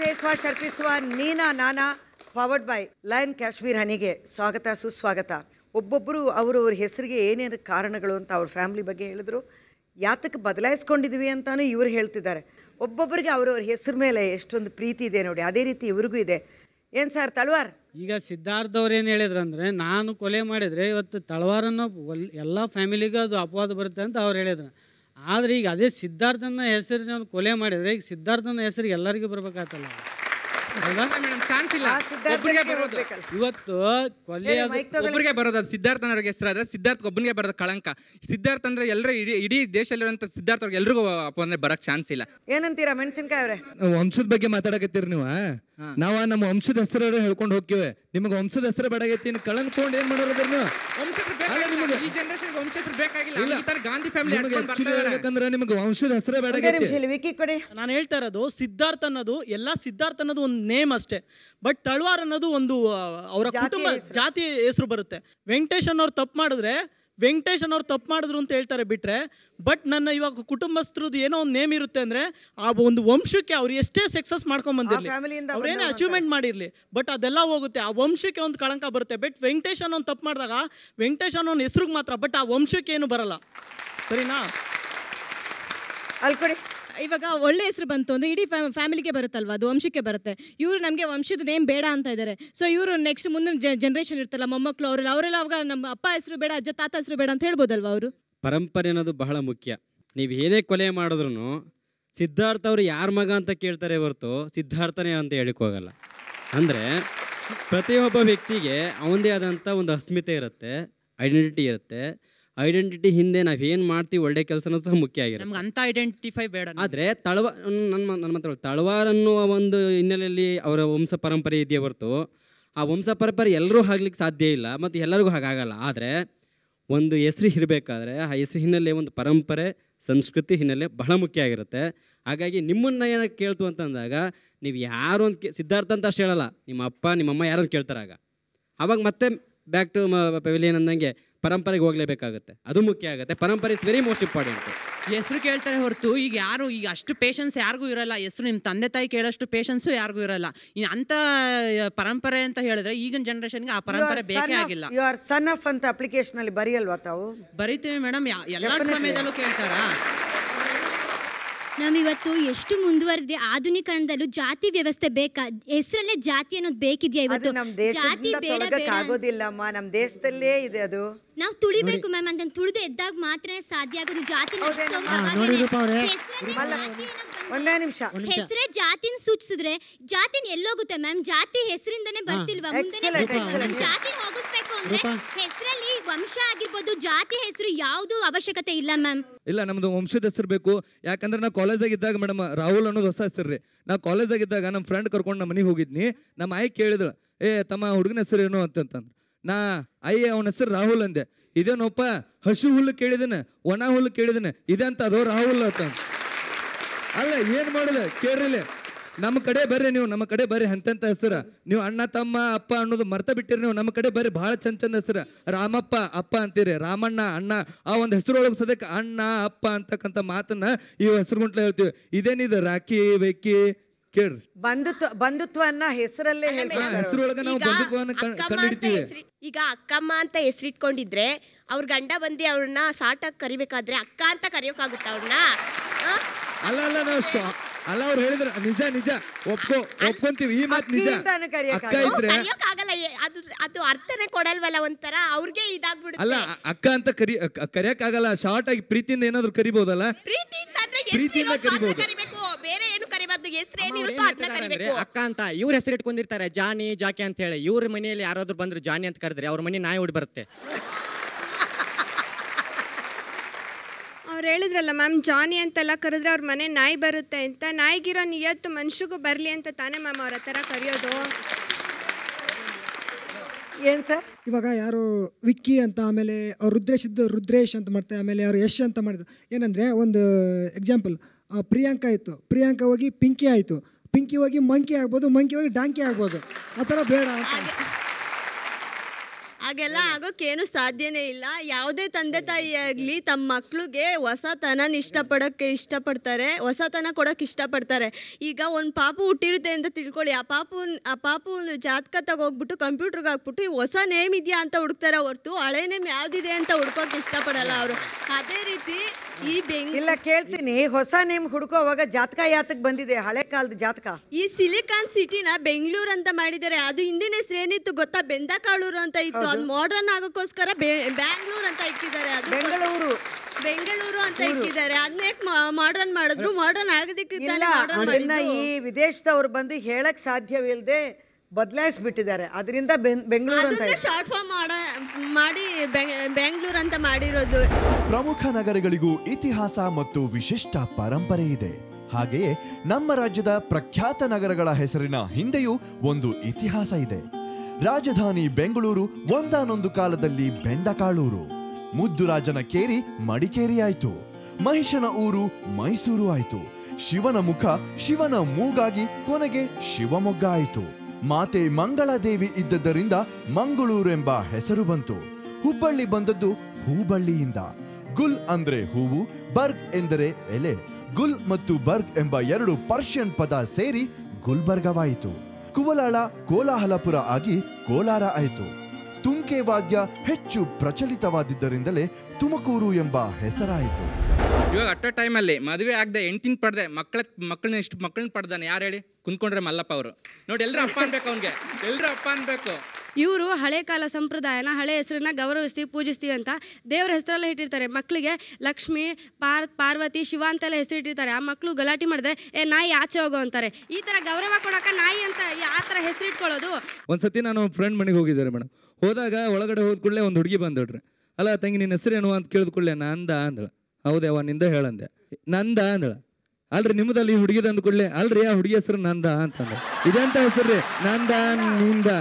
face wash ಅರ್ಪಿಸುವ ನೀನಾ ನಾನಾ ಪವರ್ಡ್ ಬೈ ಲಯನ್ ಕಾಶ್ಮೀರ್ ಹನಿಗೆ ಸ್ವಾಗತ ಸುಸ್ವಾಗತ ಒಬ್ಬೊಬ್ಬರು ಅವರವ್ರ ಹೆಸರಿಗೆ ಏನೇನು ಕಾರಣಗಳು ಅಂತ ಅವ್ರ ಫ್ಯಾಮಿಲಿ ಬಗ್ಗೆ ಹೇಳಿದ್ರು ಯಾತಕ್ಕೆ ಬದಲಾಯಿಸ್ಕೊಂಡಿದ್ವಿ ಅಂತಾನು ಇವರು ಹೇಳ್ತಿದ್ದಾರೆ ಒಬ್ಬೊಬ್ಬರಿಗೆ ಅವರವ್ರ ಹೆಸರು ಮೇಲೆ ಎಷ್ಟೊಂದು ಪ್ರೀತಿ ಇದೆ ನೋಡಿ ಅದೇ ರೀತಿ ಇವ್ರಿಗೂ ಇದೆ ಏನು ಸರ್ ತಳವಾರ್ ಈಗ ಸಿದ್ಧಾರ್ಥ ಅವ್ರು ಏನು ಹೇಳಿದ್ರು ಅಂದ್ರೆ ನಾನು ಕೊಲೆ ಮಾಡಿದರೆ ಇವತ್ತು ತಳವಾರನ್ನು ಎಲ್ಲ ಫ್ಯಾಮಿಲಿಗೂ ಅದು ಅಪವಾದ ಬರುತ್ತೆ ಅಂತ ಅವ್ರು ಹೇಳಿದ್ರು ಆದರೆ ಈಗ ಅದೇ ಸಿದ್ಧಾರ್ಥನ ಹೆಸರಿನ ಕೊಲೆ ಮಾಡಿದರೆ ಈಗ ಸಿದ್ಧಾರ್ಥನ ಹೆಸರಿಗೆ ಎಲ್ಲರಿಗೂ ಬರ್ಬೇಕಾತಲ್ಲ ಇವತ್ತು ಒಬ್ಬರಿಗೆ ಬರೋದು ಸಿದ್ಧಾರ್ಥ ಅವ್ರಿಗೆ ಹೆಸರು ಆದ್ರೆ ಸಿದ್ಧಾರ್ಥ ಒಬ್ಬನಿಗೆ ಬರೋದು ಕಳಂಕ ಸಿದ್ಧಾರ್ಥ ಅಂದ್ರೆ ಎಲ್ಲರೂ ಇಡೀ ಇಡೀ ದೇಶದಲ್ಲಿರುವಂತ ಸಿದ್ಧಾರ್ಥ ಅವ್ರಿಗೆ ಎಲ್ರಿಗೂ ಬರಕ್ ಚಾನ್ಸ್ ಇಲ್ಲ ಏನಂತೀರಾ ಮೆಣಸಿನ್ಕಾಯಿ ಅವರೇ ವಂಶದ ಬಗ್ಗೆ ಮಾತಾಡಕತ್ತೀರಿ ನೀವು ನಾವ ನಮ್ಮ ವಂಶದ ಹೆಸರ ಹೇಳ್ಕೊಂಡು ಹೋಗ್ತೀವಿ ನಿಮಗೆ ವಂಶದ ಹೆಸರ ಬೇಡಾಗೈತಿ ಕಳನ್ಕೊಂಡು ಏನ್ ಮಾಡೋದ್ರಿ ವಂಶದ ಹೆಸರ ಬೇಡ ನಾನು ಹೇಳ್ತಾ ಇರೋದು ಸಿದ್ಧಾರ್ಥ ಅನ್ನೋದು ಎಲ್ಲಾ ಸಿದ್ಧಾರ್ಥ ಅನ್ನೋದು ಒಂದು ನೇಮ್ ಅಷ್ಟೇ ಬಟ್ ತಳ್ವಾರ್ ಅನ್ನೋದು ಒಂದು ಅವರ ಕುಟುಂಬ ಜಾತಿ ಹೆಸರು ಬರುತ್ತೆ ವೆಂಕಟೇಶ್ ಅನ್ನೋರು ತಪ್ಪು ಮಾಡಿದ್ರೆ ವೆಂಕಟೇಶ್ ಅನ್ನೋರು ತಪ್ಪು ಮಾಡಿದ್ರು ಅಂತ ಹೇಳ್ತಾರೆ ಬಿಟ್ಟರೆ ಬಟ್ ನನ್ನ ಇವಾಗ ಕುಟುಂಬಸ್ಥರದ್ದು ಏನೋ ಒಂದು ನೇಮ್ ಇರುತ್ತೆ ಅಂದರೆ ಆ ಒಂದು ವಂಶಕ್ಕೆ ಅವ್ರು ಎಷ್ಟೇ ಸಕ್ಸಸ್ ಮಾಡ್ಕೊಂಡ್ಬಂದಿರಲಿ ಅವ್ರೇನೇ ಅಚೀವ್ಮೆಂಟ್ ಮಾಡಿರಲಿ ಬಟ್ ಅದೆಲ್ಲ ಹೋಗುತ್ತೆ ಆ ವಂಶಕ್ಕೆ ಒಂದು ಕಳಂಕ ಬರುತ್ತೆ ಬಟ್ ವೆಂಕಟೇಶ್ ಅನ್ನೋ ತಪ್ಪು ಮಾಡಿದಾಗ ವೆಂಕಟೇಶ್ ಅನ್ನೋ ಹೆಸ್ರಿಗೆ ಮಾತ್ರ ಬಟ್ ಆ ವಂಶಕ್ಕೆ ಏನು ಬರಲ್ಲ ಸರಿನಾ ಅಲ್ಕೊಡಿ ಇವಾಗ ಒಳ್ಳೆ ಹೆಸರು ಬಂತು ಅಂದ್ರೆ ಇಡೀ ಫ್ಯಾಮಿಲಿಗೆ ಬರುತ್ತಲ್ವ ಅದು ವಂಶಕ್ಕೆ ಬರುತ್ತೆ ಇವರು ನಮಗೆ ವಂಶದ ನೇಮ್ ಬೇಡ ಅಂತ ಇದ್ದಾರೆ ಸೊ ಇವರು ನೆಕ್ಸ್ಟ್ ಮುಂದಿನ ಜನರೇಷನ್ ಇರ್ತಲ್ಲ ಮೊಮ್ಮಕ್ಕಳು ಅವರೆಲ್ಲ ಅವರೆಲ್ಲ ಅವಾಗ ನಮ್ಮ ಅಪ್ಪ ಹೆಸರು ಬೇಡ ಅಜ್ಜ ತಾತ ಹೆಸರು ಬೇಡ ಅಂತ ಹೇಳ್ಬೋದಲ್ವ ಅವರು ಪರಂಪರೆ ಅನ್ನೋದು ಬಹಳ ಮುಖ್ಯ ನೀವು ಏನೇ ಕೊಲೆ ಮಾಡಿದ್ರು ಸಿದ್ಧಾರ್ಥ ಅವರು ಯಾರ ಮಗ ಅಂತ ಕೇಳ್ತಾರೆ ಹೊರತು ಸಿದ್ಧಾರ್ಥನೇ ಅಂತ ಹೇಳಿಕೋಗಲ್ಲ ಅಂದರೆ ಪ್ರತಿಯೊಬ್ಬ ವ್ಯಕ್ತಿಗೆ ಅವನದೇ ಆದಂಥ ಒಂದು ಅಸ್ಮಿತೆ ಇರುತ್ತೆ ಐಡೆಂಟಿಟಿ ಇರುತ್ತೆ ಐಡೆಂಟಿಟಿ ಹಿಂದೆ ನಾವು ಏನು ಮಾಡ್ತೀವಿ ಒಳ್ಳೆ ಕೆಲಸನೂ ಸಹ ಮುಖ್ಯ ಆಗಿದೆ ನಮ್ಗೆ ಅಂತ ಐಡೆಂಟಿಫೈ ಬೇಡ ಆದರೆ ತಳವ ನನ್ನ ನನ್ನ ಮಾತ್ರ ತಳವಾರ ಅನ್ನುವ ಒಂದು ಹಿನ್ನೆಲೆಯಲ್ಲಿ ಅವರ ವಂಶ ಪರಂಪರೆ ಇದೆಯೇ ಹೊರತು ಆ ವಂಶ ಪರಂಪರೆ ಎಲ್ಲರೂ ಆಗ್ಲಿಕ್ಕೆ ಸಾಧ್ಯ ಇಲ್ಲ ಮತ್ತು ಎಲ್ಲರಿಗೂ ಹಾಗಾಗಲ್ಲ ಆದರೆ ಒಂದು ಹೆಸರು ಇರಬೇಕಾದ್ರೆ ಆ ಹೆಸರು ಹಿನ್ನೆಲೆ ಒಂದು ಪರಂಪರೆ ಸಂಸ್ಕೃತಿ ಹಿನ್ನೆಲೆ ಬಹಳ ಮುಖ್ಯ ಆಗಿರುತ್ತೆ ಹಾಗಾಗಿ ನಿಮ್ಮನ್ನು ಏನಕ್ಕೆ ಕೇಳ್ತು ಅಂತಂದಾಗ ನೀವು ಯಾರು ಒಂದು ಕೇ ಸಿದ್ಧಾರ್ಥ ಅಂತ ಅಷ್ಟು ಹೇಳಲ್ಲ ನಿಮ್ಮ ಅಪ್ಪ ನಿಮ್ಮಮ್ಮ ಯಾರನ್ನು ಕೇಳ್ತಾರೆ ಆಗ ಅವಾಗ ಮತ್ತೆ ಬ್ಯಾಕ್ ಟು ಪೆವಿಲಿಯನ್ ಅಂದಂಗೆ ಪರಂಪರೆಗೆ ಹೋಗ್ಲೇಬೇಕಾಗತ್ತೆ ಅದು ಮುಖ್ಯ ಆಗುತ್ತೆ ಪರಂಪರೆ ಇಸ್ ವೆರಿ ಮೋಸ್ಟ್ ಇಂಪಾರ್ಟೆಂಟ್ ಹೆಸರು ಕೇಳ್ತಾರೆ ಹೊರತು ಈಗ ಯಾರು ಈಗ ಅಷ್ಟು ಪೇಷನ್ಸ್ ಯಾರಿಗೂ ಇರಲ್ಲ ಹೆಸರು ನಿಮ್ಮ ತಂದೆ ತಾಯಿ ಕೇಳೋಷ್ಟು ಪೇಷನ್ಸು ಯಾರಿಗೂ ಇರಲ್ಲ ಅಂತ ಪರಂಪರೆ ಅಂತ ಹೇಳಿದ್ರೆ ಈಗಿನ ಜನರೇಷನ್ಗೆ ಆ ಪರಂಪರೆ ಬೇಕೇ ಆಗಿಲ್ಲ ಯು ಸನ್ ಆಫ್ ಅಂತ ಅಪ್ಲಿಕೇಶನ್ ಅಲ್ಲಿ ಬರೆಯಲ್ವಾ ತಾವು ಬರಿತೀವಿ ಮೇಡಮ್ ಎಲ್ಲ ಸಮಯದಲ್ಲೂ ಕೇಳ್ತಾರಾ ನಾವಿವತ್ತು ಎಷ್ಟು ಮುಂದುವರೆದಿದೆ ಆಧುನೀಕರಣದಲ್ಲೂ ಜಾತಿ ವ್ಯವಸ್ಥೆ ಬೇಕಾ ಹೆಸರಲ್ಲೇ ಜಾತಿ ಅನ್ನೋದು ಬೇಕಿದೆಯಾ ಇವತ್ತು ಜಾತಿ ಬೇಡ ನಮ್ಮ ದೇಶದಲ್ಲೇ ಇದೆ ಅದು ನಾವು ತುಳಿಬೇಕು ಮ್ಯಾಮ್ ಅಂತ ತುಳಿದು ಎದ್ದಾಗ ಮಾತ್ರ ಸಾಧ್ಯ ಆಗೋದು ಜಾತಿ ಹೆಸರೇ ಜಾತಿನ ಸೂಚಿಸಿದ್ರೆ ಜಾತಿನ ಎಲ್ಲೋಗುತ್ತೆ ಮ್ಯಾಮ್ ಜಾತಿ ಹೆಸರಿಂದಾನೇ ಬರ್ತಿಲ್ವಾ ಮುಂದೆ ಜಾತಿ ಹೋಗಿಸ್ಬೇಕು ಹೆಸರಲ್ಲಿ ವಂಶ ಆಗಿರ್ಬೋದು ಜಾತಿ ಹೆಸರು ಯಾವುದು ಅವಶ್ಯಕತೆ ಇಲ್ಲ ಮ್ಯಾಮ್ ಇಲ್ಲ ನಮ್ದು ವಂಶದ ಹೆಸರು ಬೇಕು ಯಾಕಂದ್ರೆ ನಾ ಕಾಲೇಜಾಗ ಇದ್ದಾಗ ಮೇಡಮ್ ರಾಹುಲ್ ಅನ್ನೋದು ಹೊಸ ಹೆಸರು ರೀ ನಾ ಕಾಲೇಜಾಗ ಇದ್ದಾಗ ನಮ್ಮ ಫ್ರೆಂಡ್ ಕರ್ಕೊಂಡು ನಮ್ಮ ಮನೆಗೆ ಹೋಗಿದ್ನಿ ನಮ್ಮ ಆಯ್ ಕೇಳಿದ್ರು ಏ ತಮ್ಮ ಹುಡುಗನ ಹೆಸರು ಏನು ಅಂತಂತಂದ್ರು ನಾ ಅಯ್ಯ ಅವನ ಹೆಸರು ರಾಹುಲ್ ಅಂದೆ ಇದೇನಪ್ಪ ಹಸು ಹುಲ್ಲು ಕೇಳಿದನ ಒಣ ಹುಲ್ಲು ಕೇಳಿದನ ಇದೆ ಅಂತ ರಾಹುಲ್ ಅಂತ ಅಲ್ಲ ಏನು ಮಾಡೋದು ಕೇಳ್ರಿಲ್ಲ ನಮ್ಮ ಕಡೆ ಬರ್ರಿ ನೀವು ನಮ್ಮ ಕಡೆ ಬರ್ರಿ ಅಂತಂತ ಹೆಸರು ನೀವು ಅಣ್ಣ ತಮ್ಮ ಅಪ್ಪ ಅನ್ನೋದು ಮರ್ತ ಬಿಟ್ಟಿರಿ ನೀವು ನಮ್ಮ ಕಡೆ ಬರ್ರಿ ಭಾಳ ಚಂದ ಚಂದ ಹೆಸರು ರಾಮಪ್ಪ ಅಪ್ಪ ಅಂತೀರಿ ರಾಮಣ್ಣ ಅಣ್ಣ ಆ ಒಂದು ಹೆಸರೊಳಗೆ ಸದಕ್ಕೆ ಅಣ್ಣ ಅಪ್ಪ ಅಂತಕ್ಕಂಥ ಮಾತನ್ನ ಈ ಹೆಸರು ಹೆಸರುಗುಂಟ್ಲೆ ಹೇಳ್ತೀವಿ ಇದೇನಿದೆ ರಾಕಿ ವೆಕಿ ಕೇಳ್ರಿ ಬಂಧುತ್ವ ಬಂಧುತ್ವನ್ನ ಹೆಸರಲ್ಲೇ ಹೆಸರೊಳಗೆ ನಾವು ಬಂಧುತ್ವವನ್ನು ಕಂಡುಹಿಡಿತೀವಿ ಈಗ ಅಕ್ಕಮ್ಮ ಅಂತ ಹೆಸರಿಟ್ಕೊಂಡಿದ್ರೆ ಅವ್ರ ಗಂಡ ಬಂದಿ ಅವ್ರನ್ನ ಸಾಟಾಗಿ ಕರಿಬೇಕಾದ್ರೆ ಅಕ್ಕ ಅಂತ ಕರಿಯೋಕಾಗುತ್ತ ಅವ್ರನ್ನ ಅಲ್ಲ ಅಲ್ಲ ನಾವು ಅಲ್ಲ ಅವ್ರು ಹೇಳಿದ್ರ ನಿಜ ನಿಜ ಒಪ್ಕೊ ಒಪ್ಕೊಂತೀವಿ ಈ ಮಾತು ನಿಜ ಅಕ್ಕ ಇದ್ರೆ ಆಗಲ್ಲ ಅದು ಅರ್ಥನೇ ಕೊಡಲ್ವಲ್ಲ ಒಂಥರ ಅವ್ರಿಗೆ ಇದಾಗ್ಬಿಡುತ್ತೆ ಅಲ್ಲ ಅಕ್ಕ ಅಂತ ಕರಿ ಕರಿಯಕ್ ಆಗಲ್ಲ ಶಾರ್ಟ್ ಆಗಿ ಪ್ರೀತಿಯಿಂದ ಏನಾದ್ರು ಕರಿಬಹುದಲ್ಲ ಪ್ರೀತಿಯಿಂದ ಕರಿಬಹುದು ಬೇರೆ ಏನು ಹೆಸರು ಅಕ್ಕ ಅಂತ ಇವ್ರ ಹೆಸರು ಇಟ್ಕೊಂಡಿರ್ತಾರೆ ಜಾನಿ ಜಾಕಿ ಅಂತ ಹೇಳಿ ಇವ್ರ ಮನೆಯಲ್ಲಿ ಯಾರಾದ್ರೂ ಬಂದ್ರು ಜಾನಿ ಅಂತ ಕರೆದ್ರೆ ಅವ್ರ ಮನೆ ನಾಯಿ ಓಡಿ ಬರುತ್ತೆ ಅವ್ರು ಹೇಳಿದ್ರಲ್ಲ ಮ್ಯಾಮ್ ಜಾನಿ ಅಂತೆಲ್ಲ ಕರೆದ್ರೆ ಅವ್ರ ಮನೆ ನಾಯಿ ಬರುತ್ತೆ ಅಂತ ನಾಯಿಗಿರೋ ನಿಯತ್ತು ಮನುಷ್ಯಗೂ ಬರಲಿ ಅಂತ ತಾನೇ ಮ್ಯಾಮ್ ಅವ್ರ ಥರ ಕರೆಯೋದು ಏನು ಸರ್ ಇವಾಗ ಯಾರು ವಿಕ್ಕಿ ಅಂತ ಆಮೇಲೆ ರುದ್ರೇಶ್ ಇದ್ದು ರುದ್ರೇಶ್ ಅಂತ ಮಾಡ್ತಾರೆ ಆಮೇಲೆ ಅವರು ಯಶ್ ಅಂತ ಮಾಡಿದ್ರು ಏನಂದರೆ ಒಂದು ಎಕ್ಸಾಂಪಲ್ ಪ್ರಿಯಾಂಕಾ ಇತ್ತು ಪ್ರಿಯಾಂಕಾ ಹೋಗಿ ಪಿಂಕಿ ಆಯಿತು ಪಿಂಕಿ ಹೋಗಿ ಮಂಕಿ ಆಗ್ಬೋದು ಮಂಕಿ ಹೋಗಿ ಡಾಂಕಿ ಆಗ್ಬೋದು ಆ ಥರ ಬೇಡ ಅಂತ ಹಾಗೆಲ್ಲ ಆಗೋಕೇನು ಸಾಧ್ಯನೇ ಇಲ್ಲ ಯಾವುದೇ ತಂದೆ ತಾಯಿ ಆಗಲಿ ತಮ್ಮ ಮಕ್ಳಿಗೆ ಹೊಸತನ ಇಷ್ಟಪಡೋಕ್ಕೆ ಇಷ್ಟಪಡ್ತಾರೆ ಹೊಸತನ ಕೊಡೋಕೆ ಇಷ್ಟಪಡ್ತಾರೆ ಈಗ ಒಂದು ಪಾಪು ಹುಟ್ಟಿರುತ್ತೆ ಅಂತ ತಿಳ್ಕೊಳ್ಳಿ ಆ ಪಾಪು ಆ ಪಾಪು ಜಾತಕ ತಗೋಗ್ಬಿಟ್ಟು ಕಂಪ್ಯೂಟರ್ಗೆ ಹಾಕ್ಬಿಟ್ಟು ಹೊಸ ನೇಮ್ ಇದೆಯಾ ಅಂತ ಹುಡುಕ್ತಾರೆ ಹೊರತು ಹಳೆ ನೇಮ್ ಯಾವ್ದಿದೆ ಅಂತ ಹುಡ್ಕೋಕೆ ಇಷ್ಟಪಡಲ್ಲ ಅವರು ಅದೇ ರೀತಿ ಈ ಬೆಂಗ್ ಇಲ್ಲ ಕೇಳ್ತೀನಿ ಹೊಸ ನೇಮ್ ಹುಡುಕೋವಾಗ ಜಾತಕ ಯಾತಕ್ ಬಂದಿದೆ ಹಳೆ ಕಾಲದ ಜಾತಕ ಈ ಸಿಲಿಕಾನ್ ಸಿಟಿನ ಬೆಂಗಳೂರು ಅಂತ ಮಾಡಿದ್ದಾರೆ ಅದು ಹಿಂದಿನ ಇತ್ತು ಗೊತ್ತಾ ಬೆಂದಕಾಳೂರು ಅಂತ ಇತ್ತು ಒಂದು ಮಾಡರ್ನ್ ಆಗೋಕ್ಕೋಸ್ಕರ ಬ್ಯಾಂಗ್ಳೂರ್ ಅಂತ ಇಟ್ಟಿದ್ದಾರೆ ಬೆಂಗಳೂರು ಬೆಂಗಳೂರು ಅಂತ ಇಟ್ಟಿದ್ದಾರೆ ಅದನ್ನೇ ಮಾಡರ್ನ್ ಮಾಡಿದ್ರು ಮಾಡರ್ನ್ ಆಗೋದಕ್ಕಿಂತ ಈ ವಿದೇಶದವ್ರು ಬಂದು ಹೇಳಕ್ ಸಾಧ್ಯವಿಲ್ಲದೆ ಬದಲಾಯಿಸ್ಬಿಟ್ಟಿದ್ದಾರೆ ಅದರಿಂದ ಬೆಂಗಳೂರು ಶಾರ್ಟ್ ಫಾರ್ಮ್ ಮಾಡ ಮಾಡಿ ಬೆಂಗಳೂರು ಅಂತ ಮಾಡಿರೋದು ಪ್ರಮುಖ ನಗರಗಳಿಗೂ ಇತಿಹಾಸ ಮತ್ತು ವಿಶಿಷ್ಟ ಪರಂಪರೆ ಇದೆ ಹಾಗೆಯೇ ನಮ್ಮ ರಾಜ್ಯದ ಪ್ರಖ್ಯಾತ ನಗರಗಳ ಹೆಸರಿನ ಹಿಂದೆಯೂ ಒಂದು ಇತಿಹಾಸ ಇದೆ ರಾಜಧಾನಿ ಬೆಂಗಳೂರು ಒಂದಾನೊಂದು ಕಾಲದಲ್ಲಿ ಬೆಂದಕಾಳೂರು ಮುದ್ದುರಾಜನ ಕೇರಿ ಆಯ್ತು ಮಹಿಷನ ಊರು ಮೈಸೂರು ಆಯಿತು ಶಿವನ ಮುಖ ಶಿವನ ಮೂಗಾಗಿ ಕೊನೆಗೆ ಶಿವಮೊಗ್ಗ ಆಯಿತು ಮಾತೆ ಮಂಗಳಾದೇವಿ ಇದ್ದದ್ದರಿಂದ ಮಂಗಳೂರೆಂಬ ಹೆಸರು ಬಂತು ಹುಬ್ಬಳ್ಳಿ ಬಂದದ್ದು ಹೂಬಳ್ಳಿಯಿಂದ ಗುಲ್ ಅಂದ್ರೆ ಹೂವು ಬರ್ಗ್ ಎಂದರೆ ಎಲೆ ಗುಲ್ ಮತ್ತು ಬರ್ಗ್ ಎಂಬ ಎರಡು ಪರ್ಷಿಯನ್ ಪದ ಸೇರಿ ಗುಲ್ಬರ್ಗವಾಯಿತು ಕುವಲಾಳ ಕೋಲಾಹಲಪುರ ಆಗಿ ಕೋಲಾರ ಆಯಿತು ತುಮ್ಕೆ ವಾದ್ಯ ಹೆಚ್ಚು ಪ್ರಚಲಿತವಾದಿದ್ದರಿಂದಲೇ ತುಮಕೂರು ಎಂಬ ಹೆಸರಾಯಿತು ಇವಾಗ ಅಟ್ ಟೈಮಲ್ಲಿ ಮದುವೆ ಆಗದೆ ಹೆಂಡ್ತಿನ ಪಡೆದೆ ಮಕ್ಕಳ ಮಕ್ಕಳನ್ನ ಎಷ್ಟು ಮಕ್ಕಳನ್ನ ಪಡೆದಾನೆ ಯಾರು ಹೇಳಿ ಕುಂತ್ಕೊಂಡ್ರೆ ಮಲ್ಲಪ್ಪ ಅವರು ನೋಡಿ ಎಲ್ಲರೂ ಅಪ್ಪ ಅನ್ಬೇಕು ಅವ್ನಿಗೆ ಎಲ್ಲರೂ ಅಪ್ಪ ಅನ್ಬೇಕು ಇವರು ಹಳೆ ಕಾಲ ಸಂಪ್ರದಾಯನ ಹಳೆ ಹೆಸರನ್ನ ಗೌರವಿಸ್ತೀವಿ ಪೂಜಿಸ್ತೀವಿ ಅಂತ ದೇವರ ಹೆಸರೆಲ್ಲ ಇಟ್ಟಿರ್ತಾರೆ ಮಕ್ಕಳಿಗೆ ಲಕ್ಷ್ಮಿ ಪಾರ್ ಪಾರ್ವತಿ ಶಿವ ಅಂತೆಲ್ಲ ಇಟ್ಟಿರ್ತಾರೆ ಆ ಮಕ್ಕಳು ಗಲಾಟೆ ಮಾಡಿದ್ರೆ ಏ ನಾಯಿ ಆಚೆ ಹೋಗೋ ಅಂತಾರೆ ಈ ತರ ಗೌರವ ಕೊಡಕ ನಾಯಿ ಅಂತ ಆ ಹೆಸರು ಇಟ್ಕೊಳ್ಳೋದು ಒಂದ್ಸತಿ ನಾನು ಫ್ರೆಂಡ್ ಮನೆಗೆ ಹೋಗಿದ್ದಾರೆ ಮೇಡಮ್ ಹೋದಾಗ ಒಳಗಡೆ ಹೋದ ಕೂಡಲೇ ಒಂದು ಹುಡುಗಿ ಬಂದಿಡ್ರಿ ಅಲ್ಲ ತಂಗಿ ನಿನ್ನ ಏನು ಅಂತ ಕೇಳಿದ ಕೂಡಲೇ ನಂದ ಅಂದಳು ಅವ ನಿಂದ ಹೇಳಂದೆ ನಂದ ಅಂದಳ ಅಲ್ರಿ ನಿಮ್ಮದಲ್ಲಿ ಹುಡುಗಿದ ಅಂದ ಕೂಡಲೇ ಅಲ್ರಿ ಆ ಹುಡುಗಿ ಹೆಸರು ನಂದ ಅಂತಂದ ಇದೆಂತ ಹೆಸರು ರೀ ನಂದ ನಿಂದ